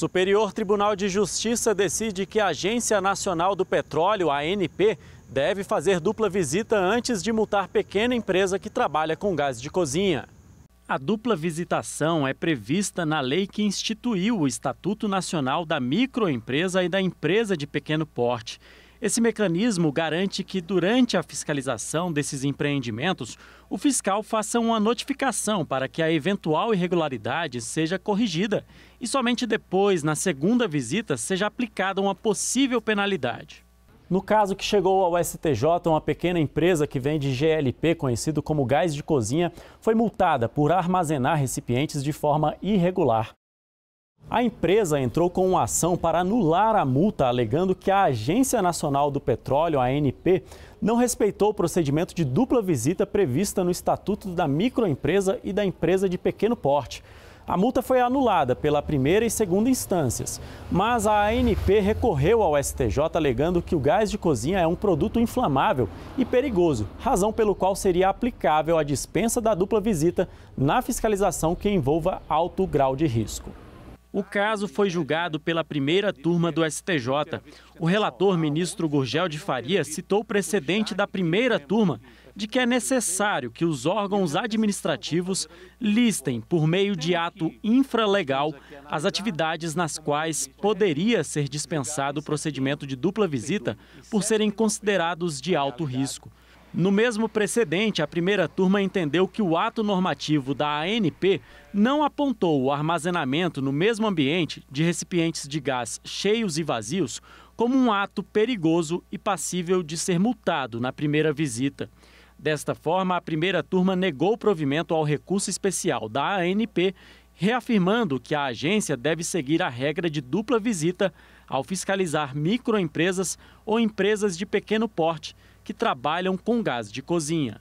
Superior Tribunal de Justiça decide que a Agência Nacional do Petróleo, ANP, deve fazer dupla visita antes de multar pequena empresa que trabalha com gás de cozinha. A dupla visitação é prevista na lei que instituiu o Estatuto Nacional da Microempresa e da Empresa de Pequeno Porte. Esse mecanismo garante que, durante a fiscalização desses empreendimentos, o fiscal faça uma notificação para que a eventual irregularidade seja corrigida e somente depois, na segunda visita, seja aplicada uma possível penalidade. No caso que chegou ao STJ, uma pequena empresa que vende GLP, conhecido como gás de cozinha, foi multada por armazenar recipientes de forma irregular. A empresa entrou com uma ação para anular a multa, alegando que a Agência Nacional do Petróleo, ANP, não respeitou o procedimento de dupla visita prevista no Estatuto da Microempresa e da Empresa de Pequeno Porte. A multa foi anulada pela primeira e segunda instâncias, mas a ANP recorreu ao STJ alegando que o gás de cozinha é um produto inflamável e perigoso, razão pelo qual seria aplicável a dispensa da dupla visita na fiscalização que envolva alto grau de risco. O caso foi julgado pela primeira turma do STJ. O relator, ministro Gurgel de Faria, citou o precedente da primeira turma de que é necessário que os órgãos administrativos listem, por meio de ato infralegal, as atividades nas quais poderia ser dispensado o procedimento de dupla visita por serem considerados de alto risco. No mesmo precedente, a primeira turma entendeu que o ato normativo da ANP não apontou o armazenamento no mesmo ambiente de recipientes de gás cheios e vazios como um ato perigoso e passível de ser multado na primeira visita. Desta forma, a primeira turma negou provimento ao recurso especial da ANP, reafirmando que a agência deve seguir a regra de dupla visita ao fiscalizar microempresas ou empresas de pequeno porte que trabalham com gás de cozinha.